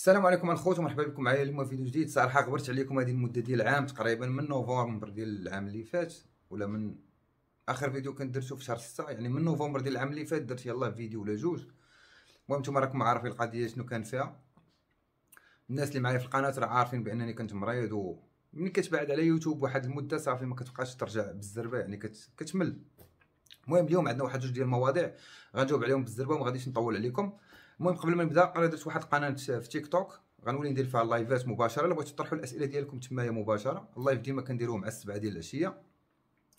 السلام عليكم الخوت ومرحبا بكم معايا اليوم فيديو جديد صراحه غبرت عليكم هذه المده ديال العام تقريبا من نوفمبر ديال العام اللي فات ولا من اخر فيديو كنت درتو في شهر 6 يعني من نوفمبر ديال العام اللي فات درت يلاه فيديو ولا جوج المهم نتوما راكم عارفين القضيه شنو كان فيها الناس اللي معايا في القناه راه عارفين بانني كنت مريض ومن كتبعد على يوتيوب واحد المده صافي ما كتبقاش ترجع بالزربه يعني كت... كتمل المهم اليوم عندنا واحد جوج ديال المواضيع غنجاوب عليهم بالزربه وما غاديش نطول عليكم المهم قبل ما نبدا انا درت واحد القناه في تيك توك غنولي ندير فيها اللايفات مباشره الا بغيتو تطرحوا الاسئله ديالكم تمايا مباشره اللايف ديما كنديروه مع السبعه ديال العشيه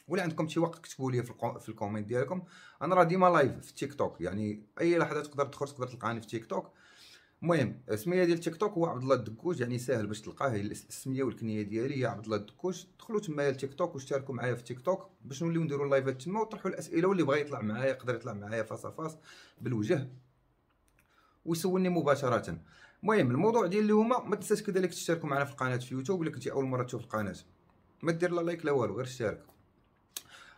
ولا عندكم شي وقت كتبوا لي في, الكومنت ديالكم انا راه ديما لايف في تيك توك يعني اي لحظه تقدر تدخل تقدر تلقاني في تيك توك المهم السميه ديال تيك توك هو عبد الله الدكوش يعني ساهل باش تلقاه السميه والكنيه ديالي هي عبد الله الدكوش دخلوا تمايا لتيك توك واشتركوا معايا في تيك توك باش نوليو نديروا اللايفات تما وطرحوا الاسئله واللي بغى يطلع معايا يقدر يطلع معايا فاس فاس بالوجه ويسولني مباشره المهم الموضوع ديال اليوم ما تنساش كذلك تشتركوا معنا في القناه في يوتيوب الا كنتي اول مره تشوف القناه ما دير لا لايك لا والو غير اشترك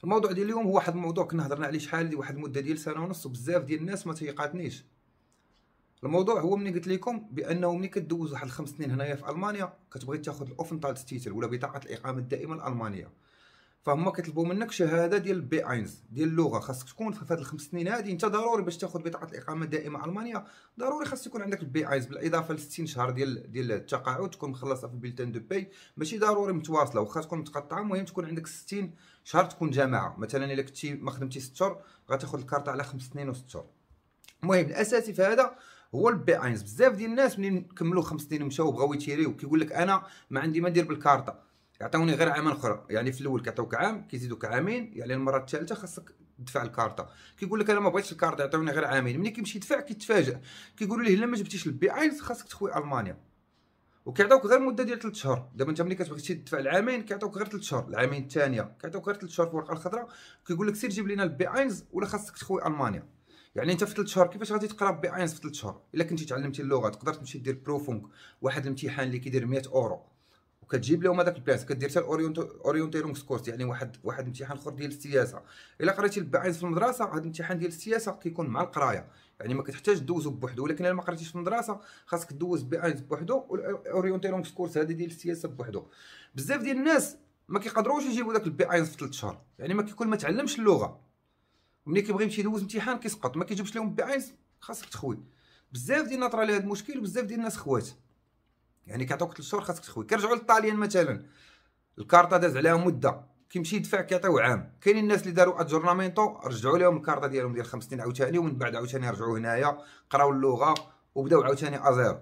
الموضوع ديال اليوم هو واحد الموضوع كنا هضرنا عليه شحال دي واحد المده ديال سنه ونص وبزاف ديال الناس ما تيقاتنيش الموضوع هو ملي قلت لكم بانه ملي كدوز واحد الخمس سنين هنايا في المانيا كتبغي تاخذ الاوفنتال ستيتل ولا بطاقه الاقامه الدائمه الالمانيه فهما كيطلبوا منك شهاده ديال البي اينز ديال اللغه خاصك تكون في هاد الخمس سنين هادي انت ضروري باش تاخذ بطاقه الاقامه الدائمه المانيا ضروري خاص يكون عندك البي اينز بالاضافه ل 60 شهر ديال ديال التقاعد تكون مخلصه في بيلتان دو بي ماشي ضروري متواصله واخا تكون متقطعه المهم تكون عندك 60 شهر تكون جماعه مثلا الا كنتي ما خدمتي 6 شهور غتاخذ الكارطه على 5 سنين و 6 شهور المهم الاساسي في هذا هو البي اينز بزاف ديال الناس منين كملوا 5 سنين مشاو بغاو يتيريو كيقول لك انا ما عندي ما ندير بالكارطه يعطوني غير عام اخرى يعني في الاول كيعطوك عام كيزيدوك عامين يعني المره الثالثه خاصك تدفع الكارطه كيقول لك انا ما بغيتش الكارطه يعطوني غير عامين ملي كيمشي يدفع كيتفاجئ كيقولوا ليه الا ما جبتيش البي اي خاصك تخوي المانيا وكيعطوك غير مده ديال 3 شهور دابا انت ملي كتبغي تدفع العامين كيعطوك غير 3 شهور العامين الثانيه كيعطوك غير 3 شهور في الورقه الخضراء كيقول لك سير جيب لنا البي اينز ولا خاصك تخوي المانيا يعني انت في 3 شهور كيفاش غادي تقرا بي اينز في 3 شهور الا كنتي تعلمتي اللغه تقدر تمشي دير بروفونك واحد الامتحان اللي كيدير 100 اورو وكتجيب لهم هذاك البلان كدير حتى الاورينتيرونغ سكورس يعني واحد واحد امتحان اخر ديال السياسه الا قريتي الباعث في المدرسه هذا الامتحان ديال السياسه كيكون مع القرايه يعني ما كتحتاج دوزو بوحدو ولكن الا ما قريتيش في المدرسه خاصك دوز باعث بوحدو والاورينتيرونغ سكورس هذه ديال السياسه بوحدو بزاف ديال الناس ما كيقدروش يجيبوا داك البي اي في 3 شهور يعني ما كيكون ما تعلمش اللغه ملي كيبغي يمشي يدوز امتحان كيسقط ما كيجيبش لهم اي خاصك تخوي بزاف ديال الناس على هذا المشكل بزاف ديال الناس خوات يعني كيعطيوك ثلاث شهور خاصك تخوي كيرجعوا للطاليان مثلا الكارطه داز عليها مده كيمشي يدفع كيعطيو عام كاينين الناس اللي داروا اجورنامينتو رجعوا لهم الكارطه ديالهم ديال خمس سنين عاوتاني ومن بعد عاوتاني رجعوا هنايا قراو اللغه وبداو عاوتاني ازيرو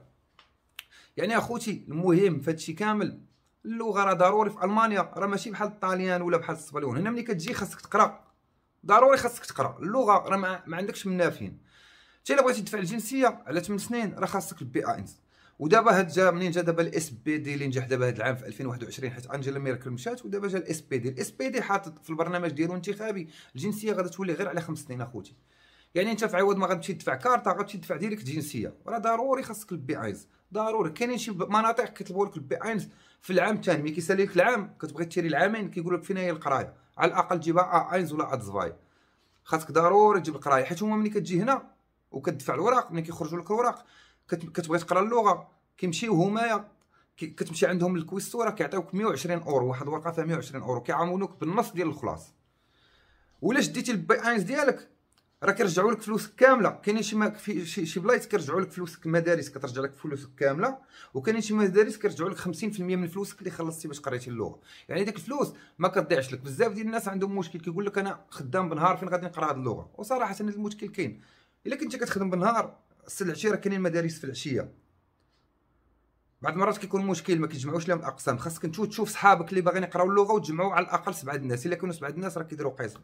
يعني اخوتي المهم في هادشي كامل اللغه راه ضروري في المانيا راه ماشي بحال الطاليان ولا بحال السبليون هنا ملي كتجي خاصك تقرا ضروري خاصك تقرا اللغه راه ما, عندكش منافين حتى الا بغيتي تدفع الجنسيه على 8 سنين راه خاصك البي ا انس ودابا هاد جا منين جا دابا الاس بي دي اللي نجح دابا هاد العام في 2021 حيت انجيلا ميركل مشات ودابا جا الاس بي دي الاس بي دي حاطط في البرنامج ديالو الانتخابي الجنسيه غادي تولي غير على خمس سنين اخوتي يعني انت في عوض ما غتمشي تدفع كارطه غتمشي تدفع ديريكت جنسيه راه ضروري خاصك البي ايز ضروري كاينين شي مناطق كيطلبوا لك البي ايز في العام الثاني ملي كيسالي لك العام كتبغي تشري العامين كيقول لك فين هي القرايه على الاقل جيبها ايز ولا ادزفاي خاصك ضروري تجيب القرايه حيت هما ملي كتجي هنا وكتدفع الوراق ملي كيخرجوا لك الوراق كتبغي تقرا اللغه كيمشيو همايا كتمشي عندهم الكويستوره كيعطيوك 120 اورو واحد الورقه فيها 120 اورو كيعاونوك بالنص ديال الخلاص ولا شديتي البي اينز ديالك راه كيرجعوا لك فلوسك كامله كاينين شي في شي بلايص كيرجعوا لك فلوسك مدارس كترجع لك فلوسك كامله وكاينين شي مدارس كيرجعوا لك 50% من فلوسك اللي خلصتي باش قريتي اللغه يعني ديك الفلوس ما كتضيعش لك بزاف ديال الناس عندهم مشكل كيقول لك انا خدام بنهار فين غادي نقرا هاد اللغه وصراحه هذا المشكل كاين الا كنتي كتخدم بنهار العشية العشيره كاينين المدارس في العشيه بعض المرات كيكون مشكل ما كيجمعوش لهم الاقسام خاصك نتو تشوف صحابك اللي باغيين يقراو اللغه وتجمعوا على الاقل سبعه الناس الا كانوا سبعه الناس راه كيديروا قسم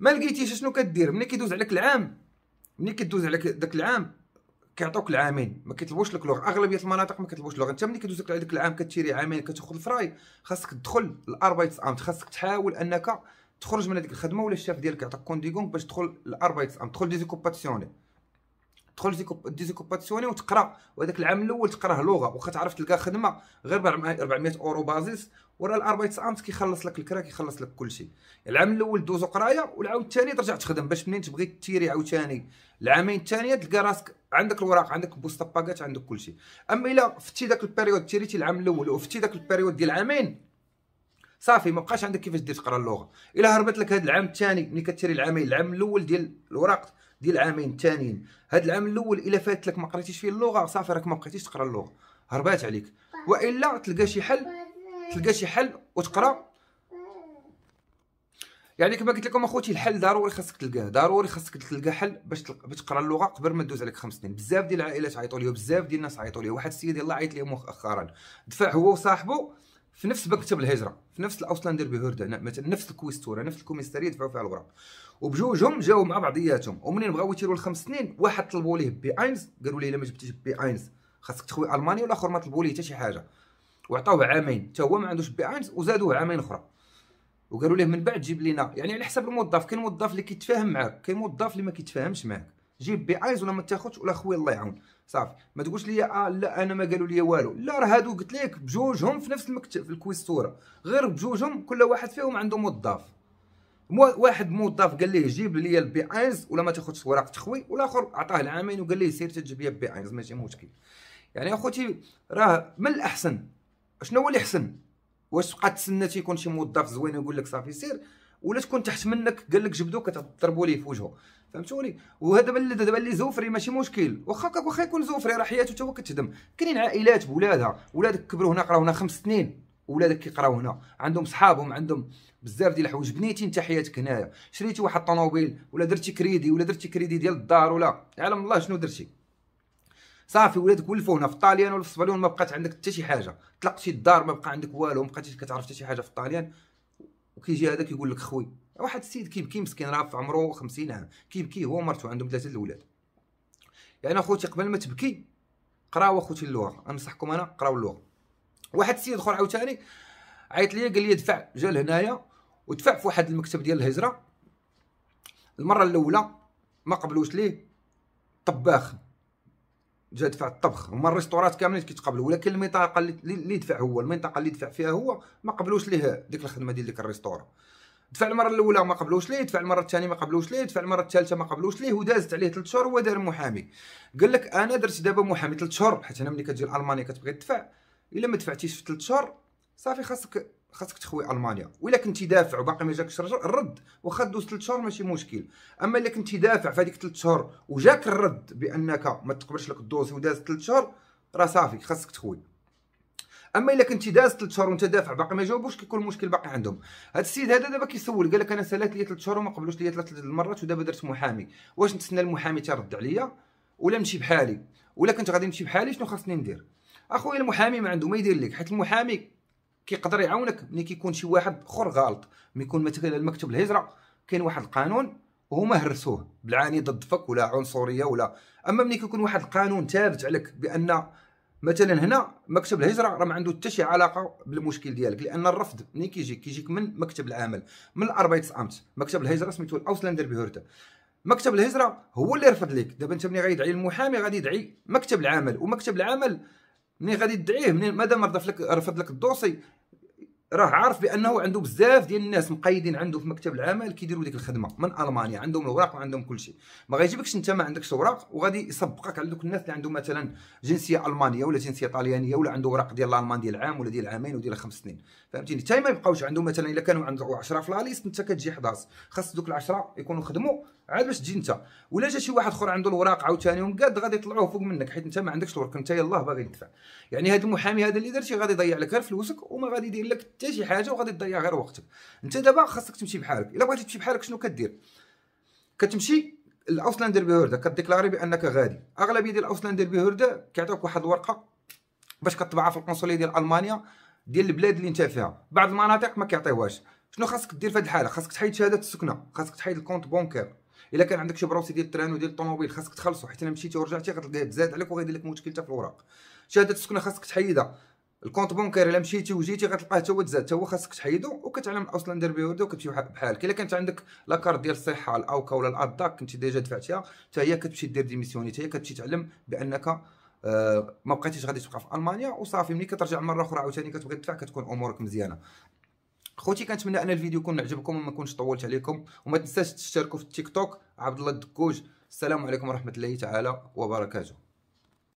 ما لقيتيش شنو كدير ملي كيدوز عليك العام ملي كيدوز عليك داك العام كيعطوك العامين ما كيطلبوش لك لغه اغلبيه المناطق ما كيطلبوش لغه انت ملي كيدوز عليك العام كتشري عامين كتاخذ فراي خاصك تدخل الاربايتس ام خاصك تحاول انك تخرج من هذيك الخدمه ولا الشاف ديالك يعطيك كونديغون باش تدخل الاربايتس ام تدخل ديزيكوباسيوني تدخل ديزيكوباسيوني وتقرا وهذاك العام الاول تقراه لغه واخا تعرف تلقى خدمه غير ب 400 اورو بازيس ورا الاربايت سانت كيخلص لك الكرا كيخلص لك كلشي العام الاول دوزو قرايه والعام الثاني ترجع تخدم باش منين تبغي تيري عاوتاني العامين الثانيه تلقى راسك عندك الوراق عندك بوست باكات عندك كلشي اما الا فتي داك البيريود تيريتي العام الاول وفتي داك البيريود ديال العامين صافي ما بقاش عندك كيفاش دير تقرا اللغه الا هربت لك هذا العام الثاني ملي كتيري العامين العام الاول ديال الوراق ديال العامين الثانيين هذا العام الاول الا فات لك ما قريتيش فيه اللغه صافي راك ما بقيتيش تقرا اللغه هربات عليك والا تلقى شي حل تلقى شي حل وتقرا يعني كما قلت لكم اخوتي الحل ضروري خاصك تلقاه ضروري خاصك تلقى حل باش تلقى باش تقرا اللغه قبل ما تدوز عليك خمس سنين بزاف ديال العائلات عيطوا لي بزاف ديال الناس عيطوا لي واحد السيد يلاه عيط لي مؤخرا دفع هو وصاحبه في نفس مكتب الهجره في نفس الاوسلاندر بهرده مثلا نفس الكويستوره نفس الكوميستاريه دفعوا فيها الوراق وبجوجهم جاوا مع بعضياتهم ومنين بغاو يتيروا الخمس سنين واحد طلبوا ليه بي اينز قالوا ليه الا ما جبتيش بي اينز خاصك تخوي المانيا والاخر ما طلبوا ليه حتى شي حاجه وعطاوه عامين حتى هو ما عندوش بي اينز وزادوه عامين اخرى وقالوا ليه من بعد جيب لينا يعني على حسب الموظف كاين موظف اللي كيتفاهم معاك كاين موظف اللي ما كيتفاهمش معاك جيب بي ايز ولا ما تاخذش ولا خويا الله يعاون صافي ما تقولش لي آه لا انا ما قالوا لي والو لا راه هادو قلت لك بجوجهم في نفس المكتب في الكويستوره غير بجوجهم كل واحد فيهم عنده موظف واحد موظف قال ليه جيب لي البي ايز ولا ما تاخذش وراق تخوي والاخر عطاه العامين وقال ليه سير تجيب لي البي ايز ماشي مشكل يعني اخوتي راه من الاحسن شنو هو اللي حسن واش تبقى تسنى تيكون شي موظف زوين ويقول لك صافي سير ولا تكون تحت منك قال لك جبدو كتضربوا ليه في وجهه فهمتوني وهذا اللي دابا اللي زوفري ماشي مشكل واخا واخا يكون زوفري راه حياته حتى هو كتهدم كاينين عائلات بولادها ولادك كبروا هنا قراو هنا خمس سنين ولادك كيقراو هنا عندهم صحابهم عندهم بزاف ديال الحوايج بنيتي انت حياتك هنايا شريتي واحد الطوموبيل ولا درتي كريدي ولا درتي كريدي ديال الدار ولا يعلم الله شنو درتي صافي ولادك ولفوا هنا في الطاليان ولا في الصباليون ما بقات عندك حتى شي حاجه طلقتي الدار ما بقى عندك والو ما بقيتيش كتعرف حتى شي حاجه في طاليان وكيجي هذاك يقول لك خوي واحد السيد كيبكي مسكين راه في عمره 50 عام كيبكي هو ومرته عندهم ثلاثه الاولاد يعني اخوتي قبل ما تبكي قراو اخوتي اللغه انصحكم انا قراو اللغه واحد السيد اخر عاوتاني عيط لي قال لي دفع جا لهنايا ودفع في واحد المكتب ديال الهجره المره الاولى ما قبلوش ليه طباخ جا دفع الطبخ هما الريستورات كاملين كيتقبلوا ولكن المنطقه اللي دفع هو المنطقه اللي دفع فيها هو ما قبلوش ليه ديك الخدمه ديال ديك الريستورا دفع المره الاولى ما قبلوش ليه دفع المره الثانيه ما قبلوش ليه دفع المره الثالثه ما قبلوش ليه ودازت عليه 3 شهور هو دار محامي قال لك انا درت دابا محامي 3 شهور حيت أنا ملي كتجي لالمانيا كتبغي تدفع الا ما دفعتيش في 3 شهور صافي خاصك خاصك تخوي المانيا والا كنتي دافع وباقي ما جاكش الرد الرد واخا دوز 3 شهور ماشي مشكل اما الا كنتي دافع في هذيك 3 شهور وجاك الرد بانك ما تقبلش لك الدوسي وداز 3 شهور راه صافي خاصك تخوي اما الا كنتي داز 3 شهور وانت دافع باقي ما جاوبوش كيكون المشكل باقي عندهم هاد السيد هذا دابا كيسول قال لك انا سالات لي 3 شهور وما قبلوش لي 3 المرات ودابا درت محامي واش نتسنى المحامي ترد عليا ولا نمشي بحالي ولا كنت غادي نمشي بحالي شنو خاصني ندير اخويا المحامي ما عنده ما يدير لك حيت المحامي كيقدر يعاونك ملي كيكون شي واحد اخر غالط ملي يكون مثلا المكتب الهجره كاين واحد القانون وهما هرسوه بالعاني ضد فك ولا عنصريه ولا اما ملي كيكون واحد القانون ثابت عليك بان مثلا هنا مكتب الهجره راه ما عنده حتى شي علاقه بالمشكل ديالك لان الرفض ملي كيجيك كيجيك من مكتب العمل من امس مكتب الهجره سميتو الاوسلاندر بهورتا مكتب الهجره هو اللي رفض لك دابا انت ملي غيدعي المحامي غادي يدعي مكتب العمل ومكتب العمل ملي غادي تدعيه مادام رفض لك رفض لك الدوسي راه عارف بانه عنده بزاف ديال الناس مقيدين عنده في مكتب العمل كيديروا ديك الخدمه من المانيا عندهم الاوراق وعندهم كل شيء ما غايجيبكش انت ما عندكش اوراق وغادي يسبقك على دوك الناس اللي عندهم مثلا جنسيه المانيه ولا جنسيه طليانيه ولا عنده اوراق ديال الالمان ديال عام ولا ديال عامين ولا ديال خمس سنين فهمتيني حتى ما يبقاوش عندهم مثلا الا كانوا عندهم 10 في لا ليست انت كتجي 11 خاص دوك ال 10 يكونوا خدموا عاد باش تجي انت ولا جا شي واحد اخر عنده الوراق عاوتاني ومقاد غادي يطلعوه فوق منك حيت انت ما عندكش الورق انت يلاه باغي تدفع يعني هذا المحامي هذا اللي درتي غادي يضيع لك غير فلوسك وما غادي يدير لك حتى شي حاجه وغادي تضيع غير وقتك انت دابا خاصك تمشي بحالك الا بغيتي تمشي بحالك شنو كدير كتمشي الاوسلاندر بهرده كديكلاري بانك غادي اغلبيه ديال الاوسلاندر بهرده كيعطيوك واحد الورقه باش كطبعها في القنصليه ديال المانيا ديال البلاد اللي انت فيها بعض المناطق ما كيعطيوهاش شنو خاصك دير في هذه الحاله خاصك تحيد شهاده السكنه خاصك تحيد الكونت بونكير الا كان عندك شي بروسي ديال التران وديال الطوموبيل خاصك تخلصو حيت الا مشيتي ورجعتي غتلقاه تزاد عليك وغيدير لك مشكل حتى في الاوراق شهاده السكنه خاصك تحيدها الكونت بونكير الا مشيتي وجيتي غتلقاه حتى هو تزاد حتى هو خاصك تحيدو وكتعلم اصلا دير به ورده وكتمشي بحالك الا كانت عندك لاكارت ديال الصحه الاوكا ولا الاداك كنتي ديجا دفعتيها حتى هي كتمشي دير ديميسيوني حتى هي كتمشي تعلم بانك آه ما بقيتيش غادي تبقى في المانيا وصافي ملي كترجع مره اخرى عاوتاني كتبغي تدفع كتكون امورك مزيانه خوتي كنتمنى ان الفيديو يكون عجبكم وما نكونش طولت عليكم وما تنساش تشتركوا في التيك توك عبد الله الدكوج السلام عليكم ورحمه الله تعالى وبركاته